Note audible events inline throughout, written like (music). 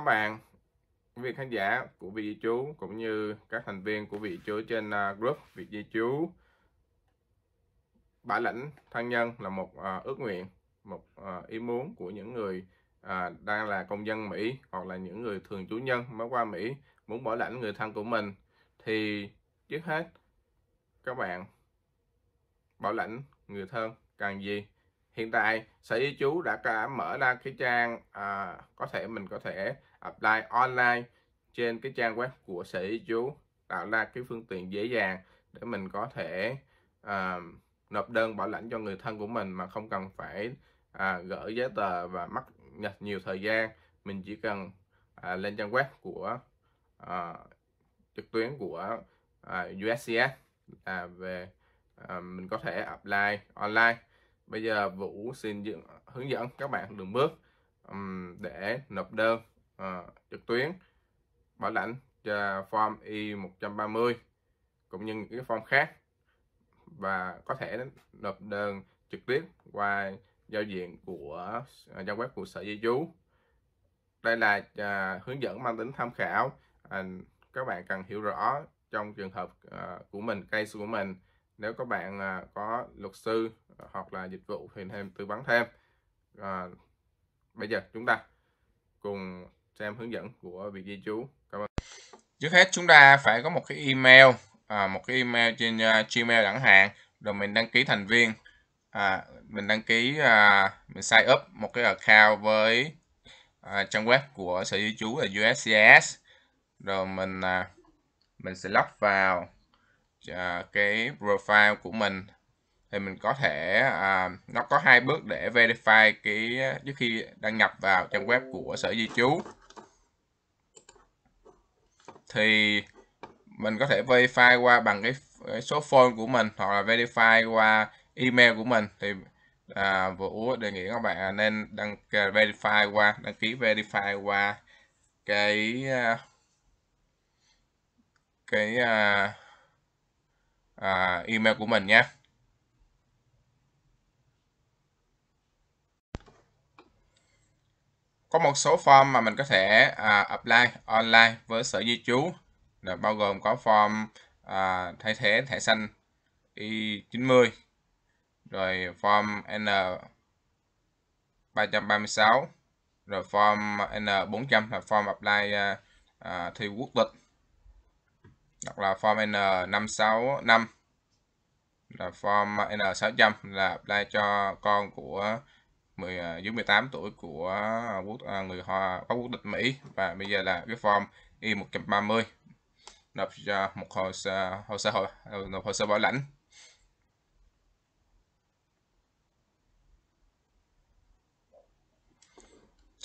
các bạn quý vị khán giả của vị chú cũng như các thành viên của vị chú trên à, group vị di chú bả lãnh thân nhân là một à, ước nguyện một à, ý muốn của những người đang là công dân Mỹ hoặc là những người thường trú nhân mới qua Mỹ muốn bảo lãnh người thân của mình thì trước hết các bạn bảo lãnh người thân càng gì hiện tại sở di trú đã cả mở ra cái trang à, có thể mình có thể apply online trên cái trang web của sở di trú tạo ra cái phương tiện dễ dàng để mình có thể à, nộp đơn bảo lãnh cho người thân của mình mà không cần phải à, gửi giấy tờ và mất nhiều thời gian mình chỉ cần à, lên trang web của à, trực tuyến của à, USCIS à, về à, mình có thể apply online bây giờ vũ xin dựng, hướng dẫn các bạn đường bước um, để nộp đơn uh, trực tuyến bảo lãnh cho form y 130 cũng như những cái form khác và có thể nộp đơn trực tiếp qua giao diện của ờ, trang web của sở di trú đây là à, hướng dẫn mang tính tham khảo à, các bạn cần hiểu rõ trong trường hợp à, của mình case của mình nếu các bạn à, có luật sư hoặc là dịch vụ thì thêm tư vấn thêm à, bây giờ chúng ta cùng xem hướng dẫn của việc ghi chú cảm ơn trước hết chúng ta phải có một cái email à, một cái email trên uh, Gmail chẳng hạn rồi mình đăng ký thành viên à, mình đăng ký à, mình sign up một cái account với à, trang web của sở di trú là USCIS rồi mình à, mình sẽ log vào à, cái profile của mình thì mình có thể à, nó có hai bước để verify cái à, trước khi đăng nhập vào trang web của sở di trú thì mình có thể verify qua bằng cái, cái số phone của mình hoặc là verify qua email của mình thì à, vũ đề nghị các bạn nên đăng à, verify qua đăng ký verify qua cái à, cái à, à, email của mình nhé có một số form mà mình có thể uh, apply online với sở di trú là bao gồm có form uh, thay thế thẻ xanh Y90 rồi form N336 rồi form N400 là form apply uh, uh, thi quốc tịch hoặc là form N565 là form N600 là apply cho con của 10, à, dưới 18 tuổi của quốc, à, người Hoa Bắc quốc tịch Mỹ và bây giờ là cái form Y130 nộp cho một hồ sơ hồ sơ nộp hồ sơ bảo lãnh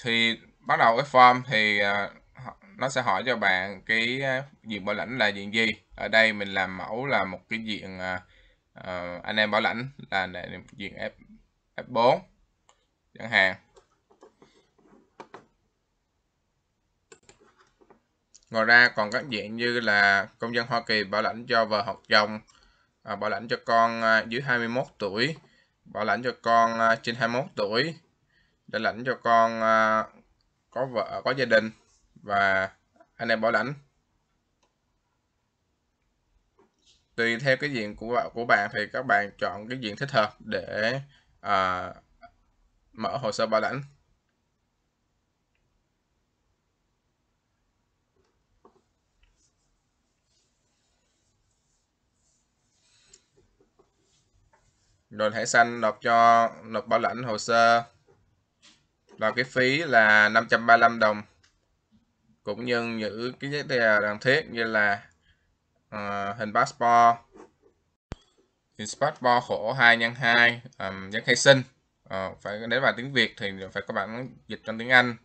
thì bắt đầu cái form thì à, nó sẽ hỏi cho bạn cái diện bảo lãnh là diện gì ở đây mình làm mẫu là một cái diện uh, anh em bảo lãnh là, là diện F, F4 chẳng hạn ngoài ra còn các diện như là công dân Hoa Kỳ bảo lãnh cho vợ hoặc chồng à, bảo lãnh cho con à, dưới 21 tuổi bảo lãnh cho con à, trên 21 tuổi để lãnh cho con à, có vợ có gia đình và anh em bảo lãnh tùy theo cái diện của của bạn thì các bạn chọn cái diện thích hợp để à, mở hồ sơ bảo lãnh rồi thẻ xanh nộp cho nộp bảo lãnh hồ sơ và cái phí là 535 đồng cũng như những cái giấy tờ cần thiết như là uh, hình passport hình passport khổ 2 x 2 um, giấy khai sinh à, phải để vào tiếng Việt thì phải có bản dịch trong tiếng Anh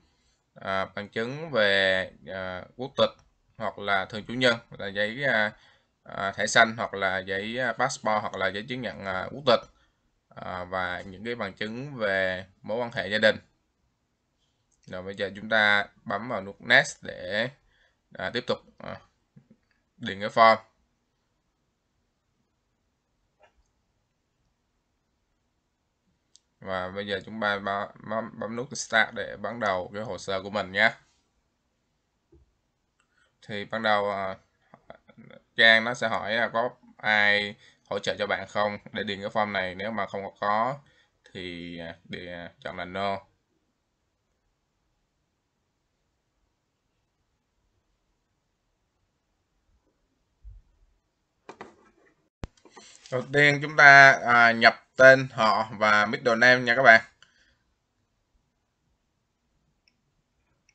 à, bằng chứng về à, quốc tịch hoặc là thường chủ nhân là giấy à, thẻ xanh hoặc là giấy passport hoặc là giấy chứng nhận à, quốc tịch à, và những cái bằng chứng về mối quan hệ gia đình rồi bây giờ chúng ta bấm vào nút next để à, tiếp tục à, điền cái form và bây giờ chúng ta bấm, bấm nút Start để bắt đầu cái hồ sơ của mình nhé thì ban đầu à, trang nó sẽ hỏi có ai hỗ trợ cho bạn không để điền cái form này nếu mà không có thì à, để à, chọn là no Đầu tiên chúng ta à, nhập tên họ và middle name nha các bạn.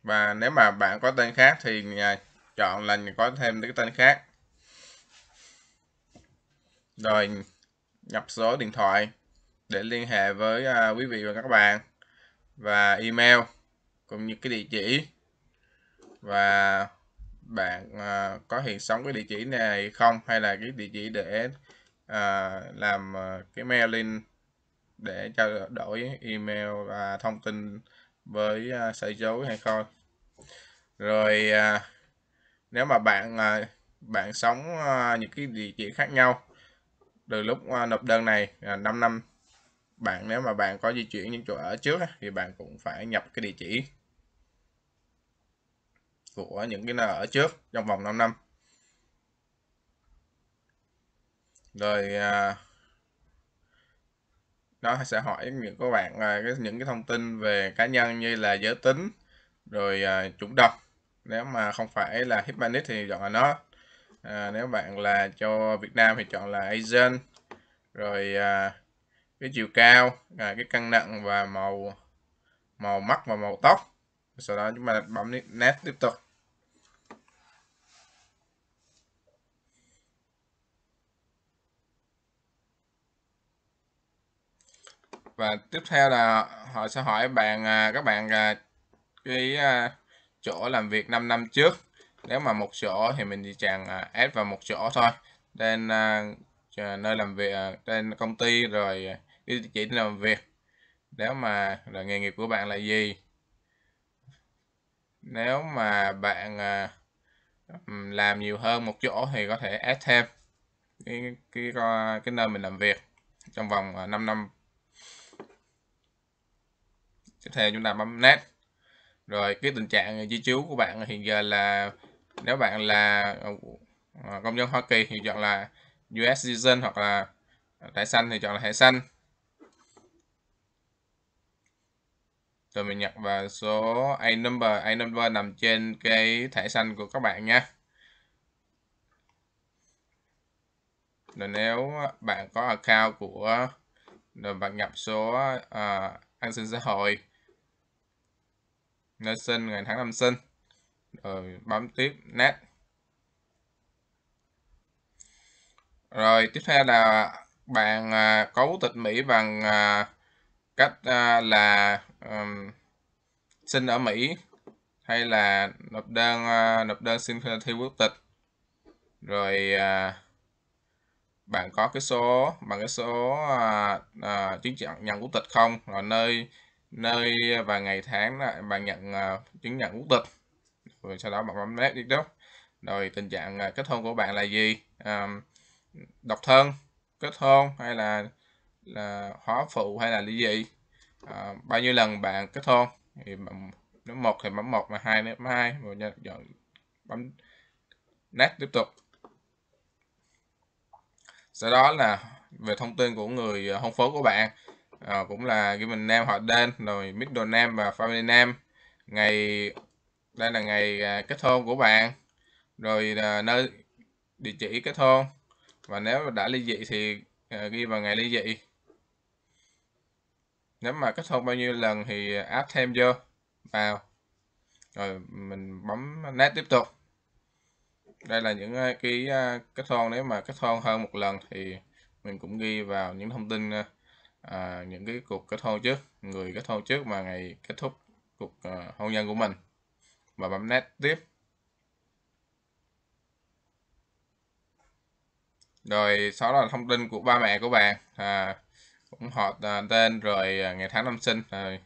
Và nếu mà bạn có tên khác thì à, chọn là có thêm cái tên khác. Rồi nhập số điện thoại để liên hệ với à, quý vị và các bạn và email cũng như cái địa chỉ và bạn à, có hiện sóng cái địa chỉ này không hay là cái địa chỉ để à, làm ờ, cái mailing để trao đổi email và thông tin với uh, à, sở dấu hay không rồi uh, nếu mà bạn uh, bạn sống uh, những cái địa chỉ khác nhau từ lúc uh, nộp đơn này uh, 5 năm bạn nếu mà bạn có di chuyển những chỗ ở trước thì bạn cũng phải nhập cái địa chỉ của những cái nơi ở trước trong vòng 5 năm rồi nó à, sẽ hỏi những các bạn à, những cái thông tin về cá nhân như là giới tính rồi à, chủng tộc nếu mà không phải là Hispanic thì chọn là nó à, nếu bạn là cho Việt Nam thì chọn là Asian rồi à, cái chiều cao à, cái cân nặng và màu màu mắt và màu tóc sau đó chúng ta bấm nét tiếp tục và tiếp theo là họ sẽ hỏi bạn à, các bạn à, cái à, chỗ làm việc 5 năm trước nếu mà một chỗ thì mình chỉ chàng ép vào một chỗ thôi tên nơi làm việc tên công ty rồi địa chỉ làm việc nếu mà là nghề nghiệp của bạn là gì nếu mà bạn làm nhiều hơn một chỗ thì có thể ép thêm cái cái cái nơi mình làm việc trong vòng 5 năm tiếp theo chúng ta bấm next rồi cái tình trạng di trú của bạn hiện giờ là nếu bạn là à, công dân Hoa Kỳ thì chọn là US citizen hoặc là thẻ xanh thì chọn là thẻ xanh rồi mình nhập vào số A number A number nằm trên cái thẻ xanh của các bạn nha rồi nếu bạn có account của rồi bạn nhập số uh, an sinh xã hội nơi sinh ngày tháng năm sinh rồi bấm tiếp next rồi tiếp theo là bạn à, cấu tịch Mỹ bằng à, cách à, là um, sinh ở Mỹ hay là nộp đơn à, nộp đơn xin thi quốc tịch rồi bạn có cái số bằng cái số à, à, chứng nhận nhận quốc tịch không là nơi nơi à, và ngày tháng bạn nhận à, chứng nhận quốc tịch rồi sau đó bạn bấm nét đi đó rồi tình trạng à, kết hôn của bạn là gì độc thân kết hôn hay là là hóa phụ hay là lý gì, bao nhiêu lần bạn kết hôn thì bạn, nếu một thì bấm một mà hai nếu hai rồi dọn bấm nét tiếp tục sau đó là về thông tin của người hôn phối của bạn à, cũng là cái mình nam họ Dan rồi middle nam và family nam ngày đây là ngày à, kết hôn của bạn rồi à, nơi địa chỉ kết hôn và nếu đã ly dị thì à, ghi vào ngày ly dị nếu mà kết hôn bao nhiêu lần thì áp thêm vô vào rồi mình bấm nét tiếp tục đây là những à, cái à, kết hôn nếu mà kết hôn hơn một lần thì mình cũng ghi vào những thông tin à, à, những cái cuộc kết hôn trước người kết hôn trước mà ngày kết thúc cuộc à, hôn nhân của mình và bấm nét tiếp rồi sau đó là thông tin của ba mẹ của bạn à, cũng họ à, tên rồi à, ngày tháng năm sinh rồi à,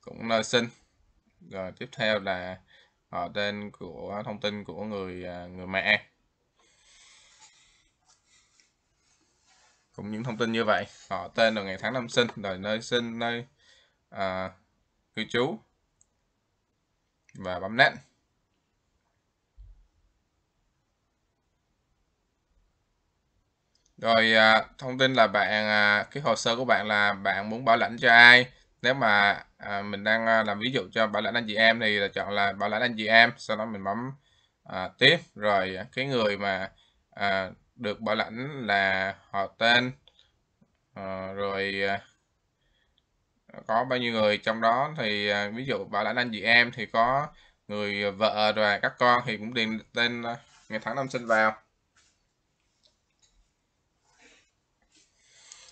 cũng nơi sinh rồi tiếp theo là họ à, tên của thông tin của người à, người mẹ cũng những thông tin như vậy họ tên là ngày tháng năm sinh rồi nơi sinh nơi à, cư trú và bấm next rồi à, thông tin là bạn à, cái hồ sơ của bạn là bạn muốn bảo lãnh cho ai nếu mà à, mình đang à, làm ví dụ cho bảo lãnh anh chị em thì là chọn là bảo lãnh anh chị em sau đó mình bấm à, tiếp rồi cái người mà à, được bảo lãnh là họ tên ờ, rồi à, có bao nhiêu người trong đó thì à, ví dụ bảo lãnh anh chị em thì có người vợ rồi các con thì cũng điền tên à, ngày tháng năm sinh vào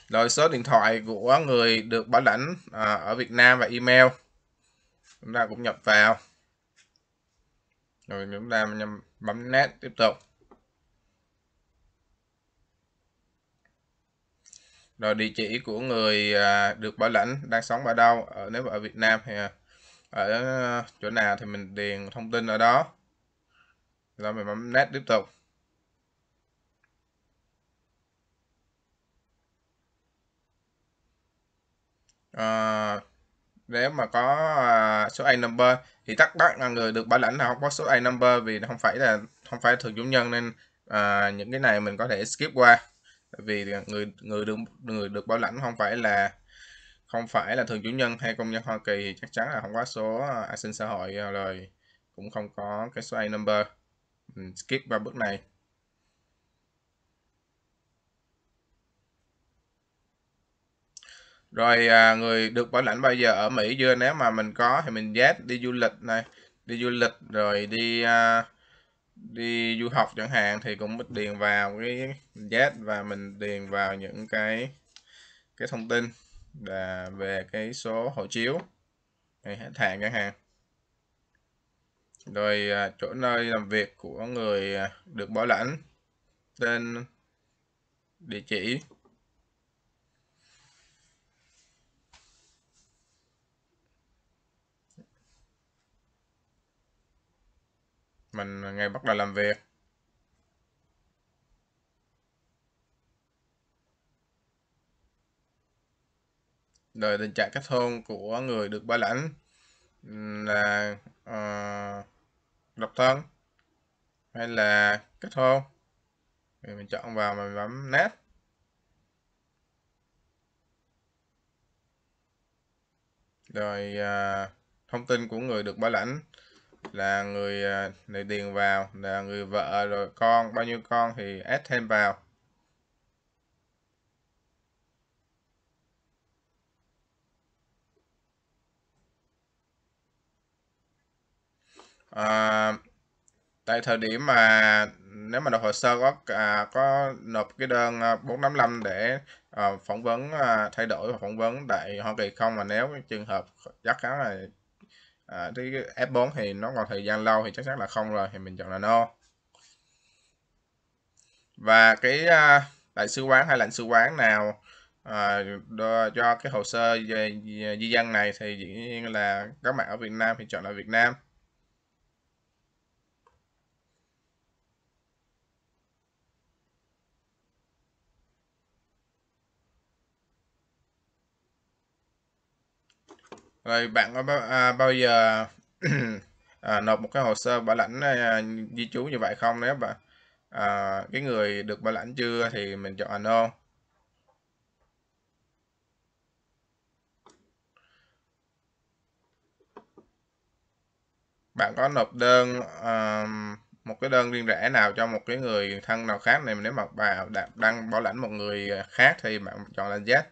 rồi số điện thoại của người được bảo lãnh ở Việt Nam và email chúng ta cũng nhập vào rồi chúng ta bấm nét tiếp tục rồi địa chỉ của người à, được bảo lãnh đang sống ở đâu ở nếu ở Việt Nam thì à, ở chỗ nào thì mình điền thông tin ở đó rồi mình bấm next tiếp tục à, nếu mà có à, số A number thì tất cả là người được bảo lãnh là không có số A number vì không phải là không phải thường chủ nhân nên à, những cái này mình có thể skip qua vì người người được người được bảo lãnh không phải là không phải là thường chủ nhân hay công nhân Hoa Kỳ thì chắc chắn là không có số à, an sinh xã hội à, rồi cũng không có cái số A number skip vào bước này rồi à, người được bảo lãnh bao giờ ở Mỹ chưa nếu mà mình có thì mình dát đi du lịch này đi du lịch rồi đi à, đi du học chẳng hạn thì cũng điền vào cái giá và mình điền vào những cái cái thông tin là về cái số hộ chiếu hay hết hạn chẳng hạn rồi à, chỗ nơi làm việc của người à, được bảo lãnh tên địa chỉ mình ngày bắt đầu làm việc đời tình trạng kết hôn của người được ba lãnh là uh, độc thân hay là kết hôn thì mình chọn vào mình bấm nét rồi uh, thông tin của người được ba lãnh là người người à, điền vào là người vợ rồi con bao nhiêu con thì add thêm vào à, tại thời điểm mà nếu mà nộp hồ sơ có à, có nộp cái đơn 485 à, để à, phỏng vấn à, thay đổi và phỏng vấn tại Hoa Kỳ không mà nếu trường hợp chắc chắn là à, cái F4 thì nó còn thời gian lâu thì chắc chắn là không rồi thì mình chọn là no và cái à, đại sứ quán hay lãnh sứ quán nào à, đo, cho cái hồ sơ di dân này thì dĩ nhiên là các bạn ở Việt Nam thì chọn là Việt Nam rồi bạn có bao, à, bao giờ (clears throat) à, nộp một cái hồ sơ bảo lãnh à, di trú như vậy không nếu bạn à, cái người được bảo lãnh chưa thì mình chọn no bạn có nộp đơn uh, một cái đơn riêng rẽ nào cho một cái người thân nào khác này nếu mà bạn đang bảo lãnh một người khác thì bạn chọn là Z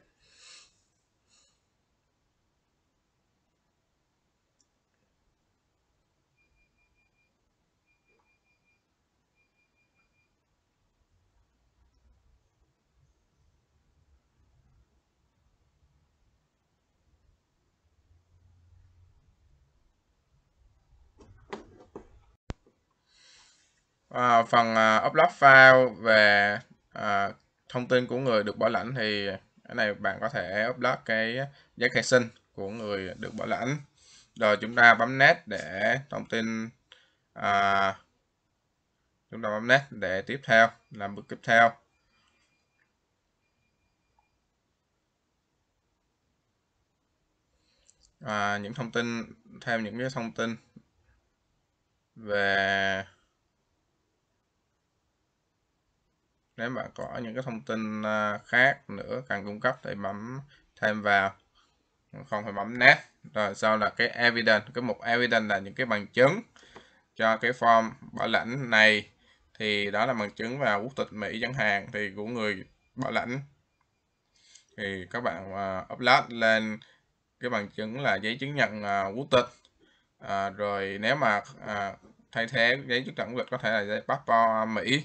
à, phần à, upload file về à, thông tin của người được bảo lãnh thì cái này bạn có thể upload cái giấy khai sinh của người được bảo lãnh rồi chúng ta bấm nét để thông tin à, chúng ta bấm nét để tiếp theo làm bước tiếp theo à, những thông tin theo những cái thông tin về nếu bạn có những cái thông tin à, khác nữa cần cung cấp thì bấm thêm vào không phải bấm nét rồi sau là cái evidence cái mục evidence là những cái bằng chứng cho cái form bảo lãnh này thì đó là bằng chứng vào quốc tịch Mỹ chẳng hạn thì của người bảo lãnh thì các bạn à, upload lên cái bằng chứng là giấy chứng nhận à, quốc tịch uh, rồi nếu mà uh, thay thế giấy chứng nhận quốc tịch có thể là giấy passport Mỹ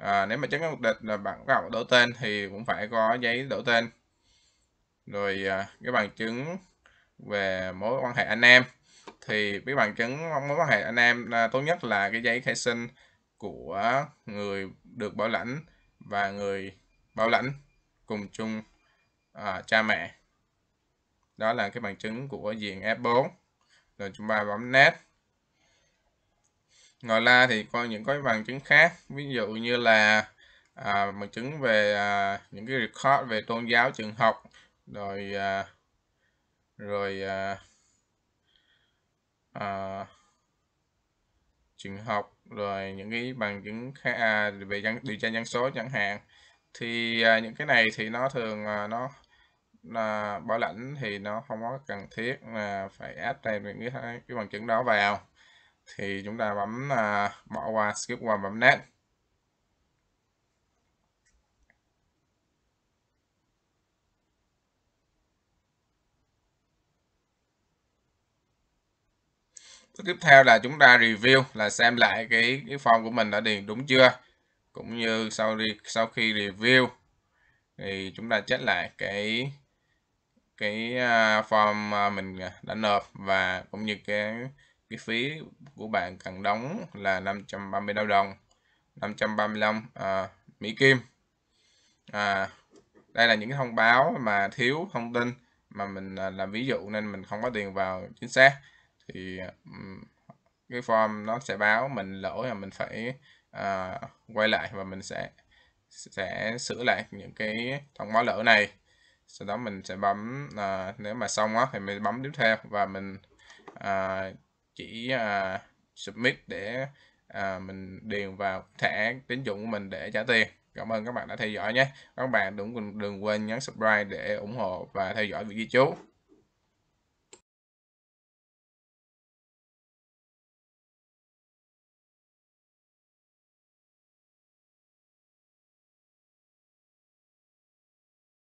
à, nếu mà chấm các mục đích là bạn có đổi tên thì cũng phải có giấy đổi tên rồi à, cái bằng chứng về mối quan hệ anh em thì cái bằng chứng mối quan hệ anh em à, tốt nhất là cái giấy khai sinh của người được bảo lãnh và người bảo lãnh cùng chung à, cha mẹ đó là cái bằng chứng của diện F4 rồi chúng ta bấm Next ngoài ra thì có những cái bằng chứng khác ví dụ như là à, bằng chứng về à, những cái record về tôn giáo trường học rồi à, rồi à, à, trường học rồi những cái bằng chứng khác, à, về dân, điều tra dân số chẳng hạn thì à, những cái này thì nó thường à, nó là bảo lãnh thì nó không có cần thiết là phải áp thêm những cái, cái bằng chứng đó vào thì chúng ta bấm uh, bỏ qua skip qua bấm next tiếp theo là chúng ta review là xem lại cái cái form của mình đã điền đúng chưa cũng như sau đi sau khi review thì chúng ta check lại cái cái à, form mình à, đã nộp và cũng như cái cái phí của bạn cần đóng là 530 đau đồng 535 à, Mỹ Kim à, đây là những thông báo mà thiếu thông tin mà mình à, làm ví dụ nên mình không có tiền vào chính xác thì cái form nó sẽ báo mình lỗi là mình phải à, quay lại và mình sẽ sẽ sửa lại những cái thông báo lỗi này sau đó mình sẽ bấm à, nếu mà xong á thì mình bấm tiếp theo và mình à, chỉ uh, submit để uh, mình điền vào thẻ tín dụng của mình để trả tiền cảm ơn các bạn đã theo dõi nhé các bạn đừng đừng quên nhấn subscribe để ủng hộ và theo dõi video chú